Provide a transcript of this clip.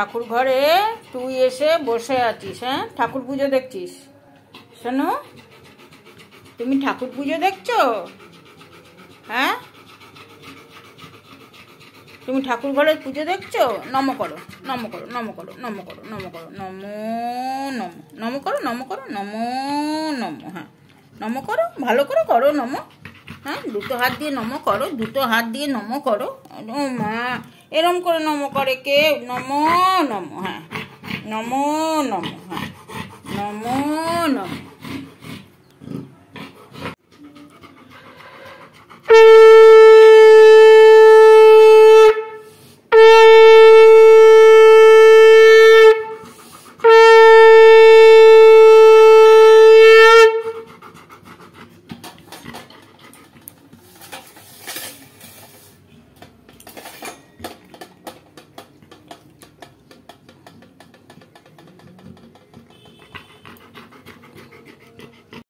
ঠাকুর ঘরে তুই এসে বসে আছিস হ্যাঁ ঠাকুর পুজো দেখছিস শোনো তুমি ঠাকুর পুজো দেখছো হ্যাঁ তুমি ঠাকুর ঘরের পুজো দেখছো নম করো নম করো নম করো নম করো নম করো নম নম নম করো নম করো নম নম হ্যাঁ নম করো ভালো করে করো নম হ্যাঁ দুটো হাত দিয়ে নমো করো দুটো হাত দিয়ে নমো করো ও মা এরম করে নমো করে কে নমো নমো হ্যাঁ নমো নমো হ্যাঁ নমো নমো